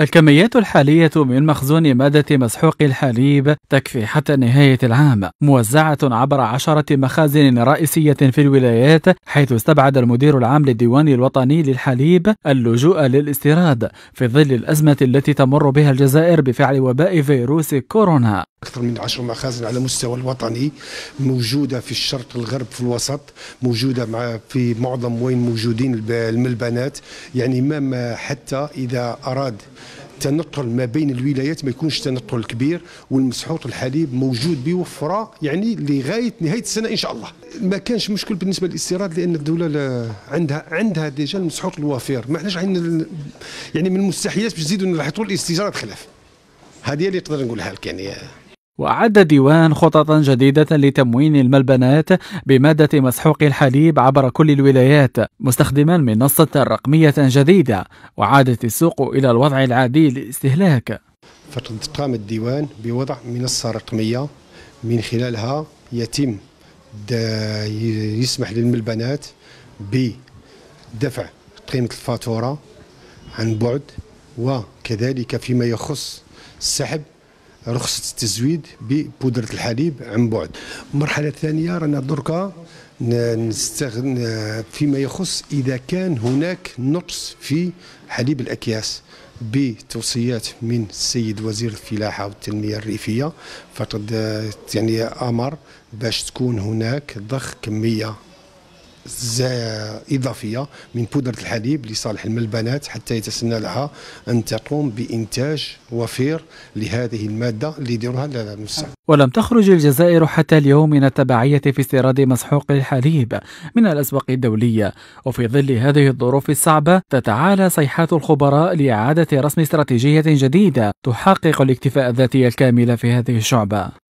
الكميات الحالية من مخزون مادة مسحوق الحليب تكفي حتى نهاية العام موزعة عبر عشرة مخازن رئيسية في الولايات حيث استبعد المدير العام للديوان الوطني للحليب اللجوء للاستيراد في ظل الأزمة التي تمر بها الجزائر بفعل وباء فيروس كورونا أكثر من عشر مخازن على مستوى الوطني موجودة في الشرق الغرب في الوسط موجودة مع في معظم وين موجودين الملبنات يعني ما حتى إذا أراد تنقل ما بين الولايات ما يكونش تنقل كبير والمسحوط الحليب موجود بوفره يعني لغايه نهايه السنه ان شاء الله ما كانش مشكل بالنسبه للاستيراد لان الدوله عندها عندها ديجا المسحوق الوفير ما حناش يعني من المستحيلات باش نزيدوا نلاحظوا الاستيراد خلاف هذه اللي نقدر نقولها لك يعني وأعد ديوان خططا جديدة لتموين الملبنات بمادة مسحوق الحليب عبر كل الولايات مستخدما منصة رقمية جديدة وعادت السوق إلى الوضع العادي للاستهلاك فقد قام الديوان بوضع منصة رقمية من خلالها يتم يسمح للملبنات بدفع قيمة الفاتورة عن بعد وكذلك فيما يخص السحب رخصه التزويد ببودره الحليب عن بعد المرحله الثانيه رانا دركا نستغن فيما يخص اذا كان هناك نقص في حليب الاكياس بتوصيات من السيد وزير الفلاحه والتنميه الريفيه فقد آه، يعني امر باش تكون هناك ضخ كميه إضافية من بودرة الحليب لصالح الملبنات حتى يتسنى لها أن تقوم بإنتاج وفير لهذه المادة اللي يديرها للمستقبل ولم تخرج الجزائر حتى اليوم من التبعية في استيراد مسحوق الحليب من الأسواق الدولية وفي ظل هذه الظروف الصعبة تتعالى صيحات الخبراء لإعادة رسم استراتيجية جديدة تحقق الاكتفاء الذاتي الكامل في هذه الشعبة